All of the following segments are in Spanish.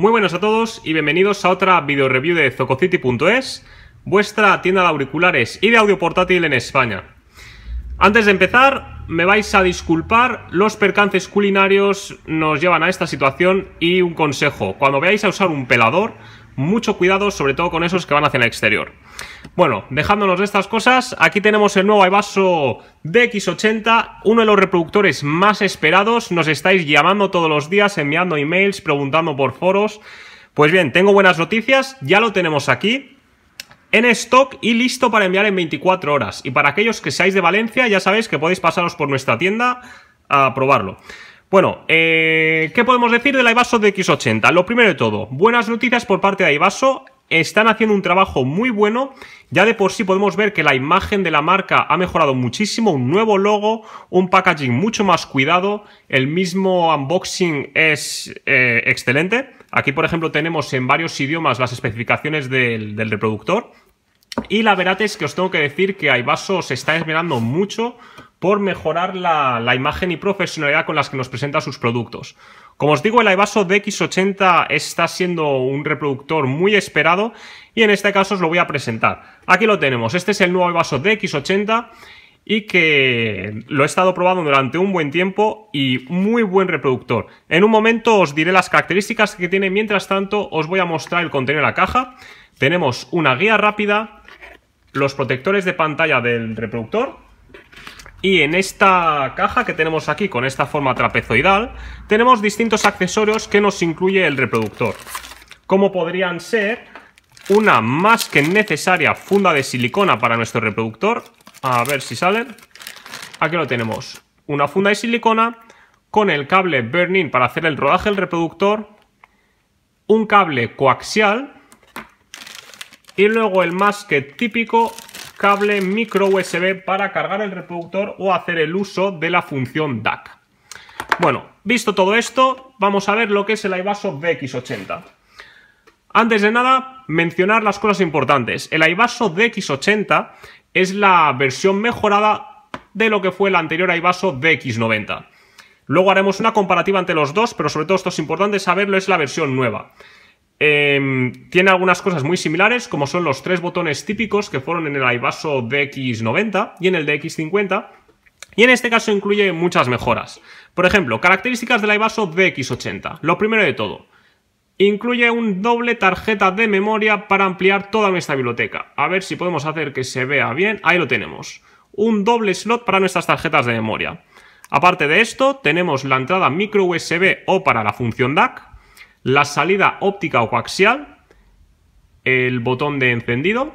Muy buenos a todos y bienvenidos a otra video review de Zococity.es, vuestra tienda de auriculares y de audio portátil en España. Antes de empezar, me vais a disculpar, los percances culinarios nos llevan a esta situación y un consejo, cuando veáis a usar un pelador, mucho cuidado sobre todo con esos que van hacia el exterior. Bueno, dejándonos de estas cosas, aquí tenemos el nuevo Evaso DX80, uno de los reproductores más esperados. Nos estáis llamando todos los días, enviando emails, preguntando por foros. Pues bien, tengo buenas noticias, ya lo tenemos aquí en stock y listo para enviar en 24 horas. Y para aquellos que seáis de Valencia, ya sabéis que podéis pasaros por nuestra tienda a probarlo. Bueno, eh, ¿qué podemos decir del Ivaso DX80? Lo primero de todo, buenas noticias por parte de Ivaso están haciendo un trabajo muy bueno. Ya de por sí podemos ver que la imagen de la marca ha mejorado muchísimo, un nuevo logo, un packaging mucho más cuidado, el mismo unboxing es eh, excelente. Aquí, por ejemplo, tenemos en varios idiomas las especificaciones del, reproductor. Y la verdad es que os tengo que decir que Aibaso se está esmerando mucho por mejorar la, imagen y profesionalidad con las que nos presenta sus productos. Como os digo, el iVaso DX80 está siendo un reproductor muy esperado y en este caso os lo voy a presentar. Aquí lo tenemos, este es el nuevo iVaso DX80 y que lo he estado probando durante un buen tiempo y muy buen reproductor. En un momento os diré las características que tiene, mientras tanto os voy a mostrar el contenido de la caja. Tenemos una guía rápida, los protectores de pantalla del reproductor, y en esta caja que tenemos aquí, con esta forma trapezoidal, tenemos distintos accesorios que nos incluye el reproductor. Como podrían ser una más que necesaria funda de silicona para nuestro reproductor. A ver si salen. Aquí lo tenemos. Una funda de silicona con el cable burning para hacer el rodaje del reproductor. Un cable coaxial. Y luego el más que típico cable micro USB para cargar el reproductor o hacer el uso de la función DAC. Bueno, visto todo esto, vamos a ver lo que es el iVaso DX80. Antes de nada, mencionar las cosas importantes. El iVaso DX80 es la versión mejorada de lo que fue el anterior iVaso DX90. Luego haremos una comparativa entre los dos, pero sobre todo esto es importante saberlo, es la versión nueva. Em, tiene algunas cosas muy similares, como son los tres botones típicos que fueron en el IVASO DX90 y en el DX50, y en este caso incluye muchas mejoras. Por ejemplo, características del IVASO DX80. Lo primero de todo, incluye un doble tarjeta de memoria para ampliar toda nuestra biblioteca. A ver si podemos hacer que se vea bien. Ahí lo tenemos. Un doble slot para nuestras tarjetas de memoria. Aparte de esto, tenemos la entrada micro USB o para la función DAC, la salida óptica o coaxial, el botón de encendido.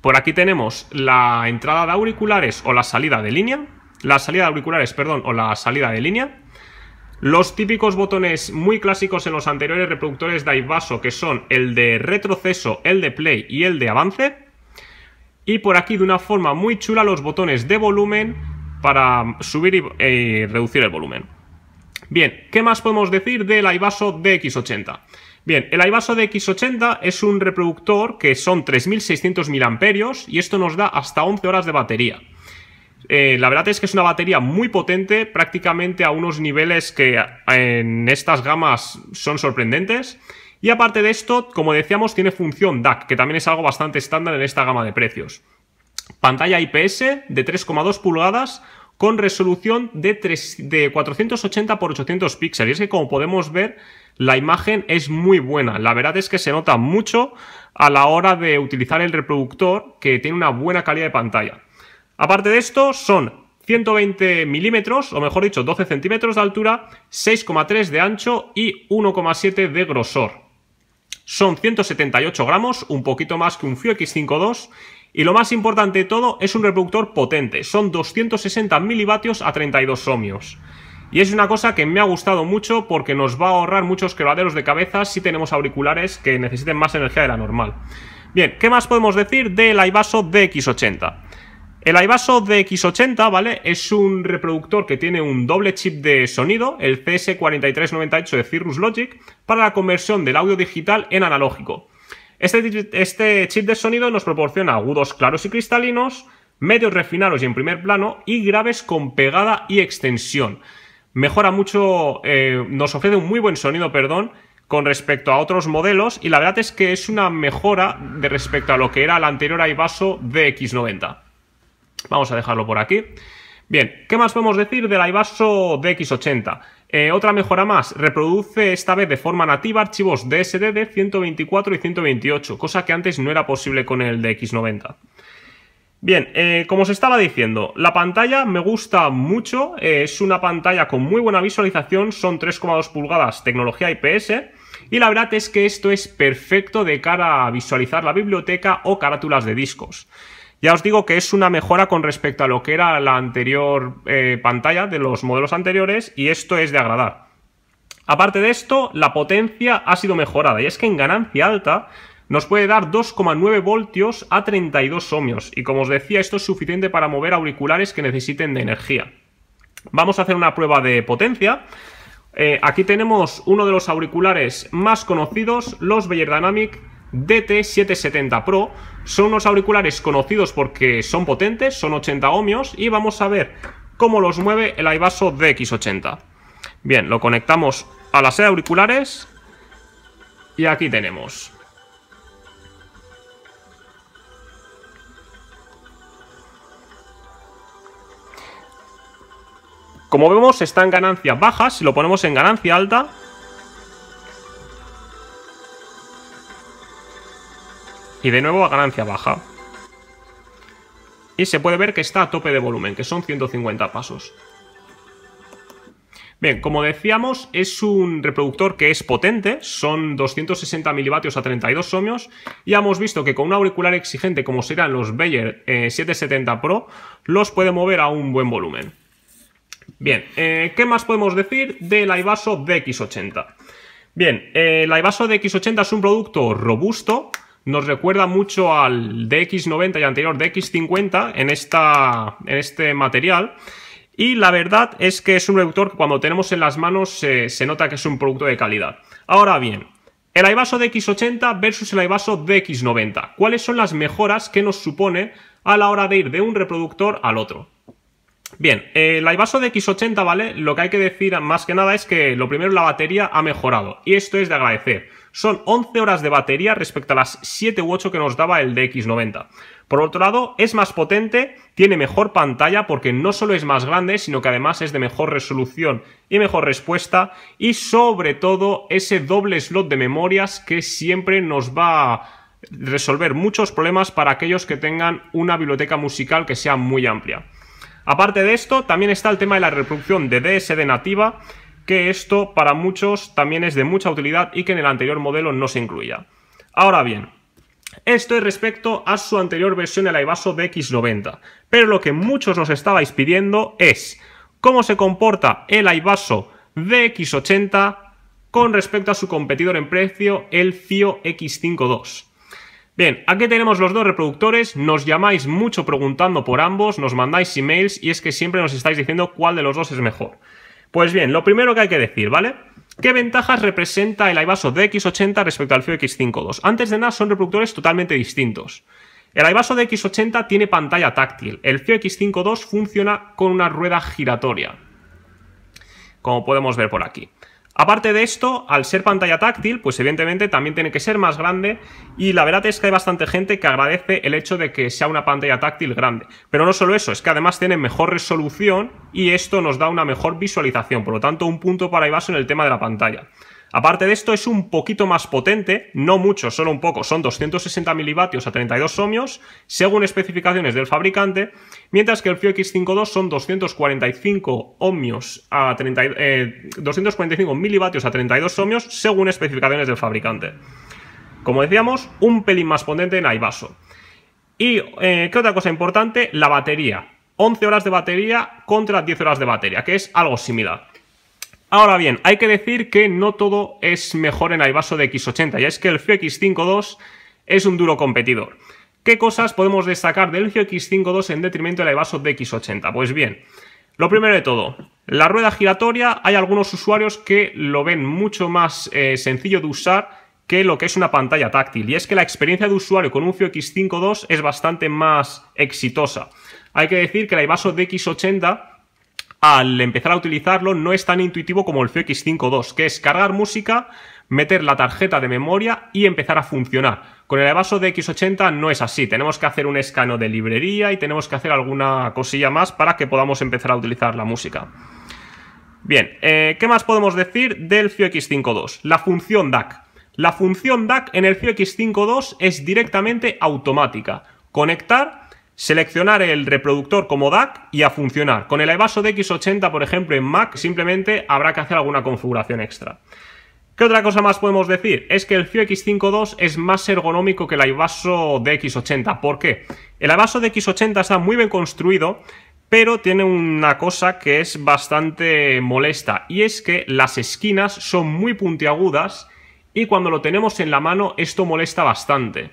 Por aquí tenemos la entrada de auriculares o la salida de línea, la salida de auriculares, perdón, o la salida de línea. Los típicos botones muy clásicos en los anteriores reproductores Daivaso, que son el de retroceso, el de play y el de avance. Y por aquí de una forma muy chula los botones de volumen para subir y eh, reducir el volumen. Bien, ¿qué más podemos decir del iBaso DX80? Bien, el ibasso DX80 es un reproductor que son 3600 mAh y esto nos da hasta 11 horas de batería. Eh, la verdad es que es una batería muy potente, prácticamente a unos niveles que eh, en estas gamas son sorprendentes. Y aparte de esto, como decíamos, tiene función DAC, que también es algo bastante estándar en esta gama de precios. Pantalla IPS de 3,2 pulgadas con resolución de, 480 x 800 píxeles. Y es que como podemos ver, la imagen es muy buena. La verdad es que se nota mucho a la hora de utilizar el reproductor que tiene una buena calidad de pantalla. Aparte de esto, son 120 milímetros, o mejor dicho, 12 centímetros de altura, 6,3 de ancho y 1,7 de grosor. Son 178 gramos, un poquito más que un Fio X52, y lo más importante de todo, es un reproductor potente, son 260 milivatios a 32 ohmios. Y es una cosa que me ha gustado mucho porque nos va a ahorrar muchos quebraderos de cabeza si tenemos auriculares que necesiten más energía de la normal. Bien, ¿qué más podemos decir del ibasso DX80? El ibasso DX80, ¿vale? Es un reproductor que tiene un doble chip de sonido, el CS4398 de Cirrus Logic, para la conversión del audio digital en analógico. Este, este, chip de sonido nos proporciona agudos claros y cristalinos, medios refinados y en primer plano, y graves con pegada y extensión. Mejora mucho, eh, nos ofrece un muy buen sonido, perdón, con respecto a otros modelos, y la verdad es que es una mejora de respecto a lo que era el anterior iVaso DX90. Vamos a dejarlo por aquí. Bien, ¿qué más podemos decir del iVaso DX80? Eh, otra mejora más, reproduce esta vez de forma nativa archivos DSD de 124 y 128, cosa que antes no era posible con el de X90. Bien, eh, como os estaba diciendo, la pantalla me gusta mucho, eh, es una pantalla con muy buena visualización, son 3,2 pulgadas, tecnología IPS, y la verdad es que esto es perfecto de cara a visualizar la biblioteca o carátulas de discos. Ya os digo que es una mejora con respecto a lo que era la anterior eh, pantalla de los modelos anteriores y esto es de agradar. Aparte de esto, la potencia ha sido mejorada y es que en ganancia alta nos puede dar 2,9 voltios a 32 ohmios y como os decía esto es suficiente para mover auriculares que necesiten de energía. Vamos a hacer una prueba de potencia. Eh, aquí tenemos uno de los auriculares más conocidos, los bayer Dynamic DT770 Pro. Son unos auriculares conocidos porque son potentes, son 80 ohmios y vamos a ver cómo los mueve el Ivaso DX80. Bien, lo conectamos a las auriculares y aquí tenemos. Como vemos está en ganancia baja, si lo ponemos en ganancia alta y de nuevo a ganancia baja. Y se puede ver que está a tope de volumen, que son 150 pasos. Bien, como decíamos, es un reproductor que es potente, son 260 milivatios a 32 ohmios. Y hemos visto que con un auricular exigente como serán los Bayer 770 eh, Pro, los puede mover a un buen volumen. Bien, eh, ¿qué más podemos decir del Ibaso DX80? Bien, eh, el iVaso DX80 es un producto robusto, nos recuerda mucho al DX90 y anterior DX50 en, esta, en este material. Y la verdad es que es un reductor que cuando tenemos en las manos eh, se nota que es un producto de calidad. Ahora bien, el Aibaso DX80 versus el Aibaso DX90. ¿Cuáles son las mejoras que nos supone a la hora de ir de un reproductor al otro? Bien, el Aibaso DX80, ¿vale? Lo que hay que decir más que nada es que lo primero la batería ha mejorado y esto es de agradecer son 11 horas de batería respecto a las 7 u 8 que nos daba el DX90. Por otro lado, es más potente, tiene mejor pantalla porque no solo es más grande, sino que además es de mejor resolución y mejor respuesta y sobre todo ese doble slot de memorias que siempre nos va a resolver muchos problemas para aquellos que tengan una biblioteca musical que sea muy amplia. Aparte de esto, también está el tema de la reproducción de DSD nativa, que esto para muchos también es de mucha utilidad y que en el anterior modelo no se incluía. Ahora bien, esto es respecto a su anterior versión, el IVASO DX90. Pero lo que muchos nos estabais pidiendo es cómo se comporta el iVaso DX80 con respecto a su competidor en precio, el FIO X52. Bien, aquí tenemos los dos reproductores, nos llamáis mucho preguntando por ambos, nos mandáis emails y es que siempre nos estáis diciendo cuál de los dos es mejor. Pues bien, lo primero que hay que decir, ¿vale? ¿Qué ventajas representa el iBaso DX80 respecto al FIO X52? Antes de nada, son reproductores totalmente distintos. El Aivaso DX80 tiene pantalla táctil. El FIO X52 funciona con una rueda giratoria. Como podemos ver por aquí. Aparte de esto, al ser pantalla táctil, pues evidentemente también tiene que ser más grande y la verdad es que hay bastante gente que agradece el hecho de que sea una pantalla táctil grande. Pero no solo eso, es que además tiene mejor resolución y esto nos da una mejor visualización, por lo tanto un punto para Ibaso en el tema de la pantalla. Aparte de esto, es un poquito más potente, no mucho, solo un poco, son 260 mW a 32 ohmios, según especificaciones del fabricante, mientras que el FIO X52 son 245 ohmios a 245 eh, a 32 ohmios, según especificaciones del fabricante. Como decíamos, un pelín más potente en vaso Y, eh, ¿qué otra cosa importante? La batería. 11 horas de batería contra 10 horas de batería, que es algo similar. Ahora bien, hay que decir que no todo es mejor en vaso de X80, ya es que el FIO X52 es un duro competidor. ¿Qué cosas podemos destacar del FIO X52 en detrimento del vaso de X80? Pues bien, lo primero de todo, la rueda giratoria, hay algunos usuarios que lo ven mucho más eh, sencillo de usar que lo que es una pantalla táctil, y es que la experiencia de usuario con un FIO X52 es bastante más exitosa. Hay que decir que el de DX80 al empezar a utilizarlo no es tan intuitivo como el FX52, que es cargar música, meter la tarjeta de memoria y empezar a funcionar. Con el Evaso de X80 no es así, tenemos que hacer un escano de librería y tenemos que hacer alguna cosilla más para que podamos empezar a utilizar la música. Bien, eh, ¿qué más podemos decir del Fio X52? La función DAC. La función DAC en el Fio X52 es directamente automática. Conectar seleccionar el reproductor como DAC y a funcionar. Con el Evaso DX80, por ejemplo, en Mac, simplemente habrá que hacer alguna configuración extra. ¿Qué otra cosa más podemos decir? Es que el Fio X52 es más ergonómico que el Ivaso DX80. ¿Por qué? El de DX80 está muy bien construido, pero tiene una cosa que es bastante molesta, y es que las esquinas son muy puntiagudas y cuando lo tenemos en la mano esto molesta bastante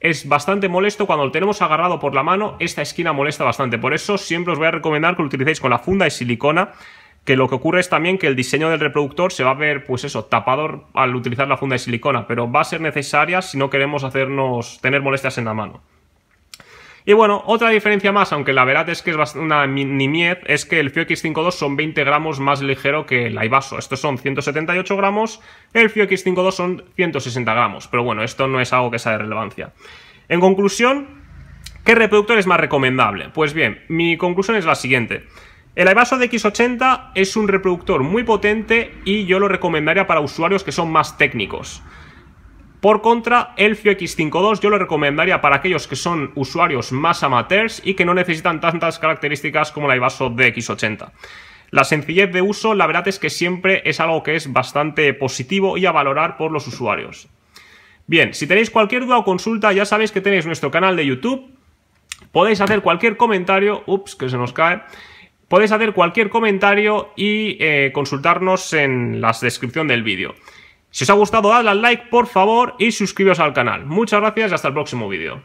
es bastante molesto cuando lo tenemos agarrado por la mano, esta esquina molesta bastante. Por eso siempre os voy a recomendar que lo utilicéis con la funda de silicona, que lo que ocurre es también que el diseño del reproductor se va a ver, pues eso, tapador al utilizar la funda de silicona, pero va a ser necesaria si no queremos hacernos tener molestias en la mano. Y bueno, otra diferencia más, aunque la verdad es que es una nimiez, es que el FIO X52 son 20 gramos más ligero que el IVASO. Estos son 178 gramos, el FIO X52 son 160 gramos. Pero bueno, esto no es algo que sea de relevancia. En conclusión, ¿qué reproductor es más recomendable? Pues bien, mi conclusión es la siguiente. El de DX80 es un reproductor muy potente y yo lo recomendaría para usuarios que son más técnicos. Por contra, el Fio X52 yo lo recomendaría para aquellos que son usuarios más amateurs y que no necesitan tantas características como la Ivaso DX80. La sencillez de uso, la verdad es que siempre es algo que es bastante positivo y a valorar por los usuarios. Bien, si tenéis cualquier duda o consulta, ya sabéis que tenéis nuestro canal de YouTube. Podéis hacer cualquier comentario. Ups, que se nos cae. Podéis hacer cualquier comentario y eh, consultarnos en la descripción del vídeo. Si os ha gustado, dadle al like, por favor, y suscribíos al canal. Muchas gracias y hasta el próximo vídeo.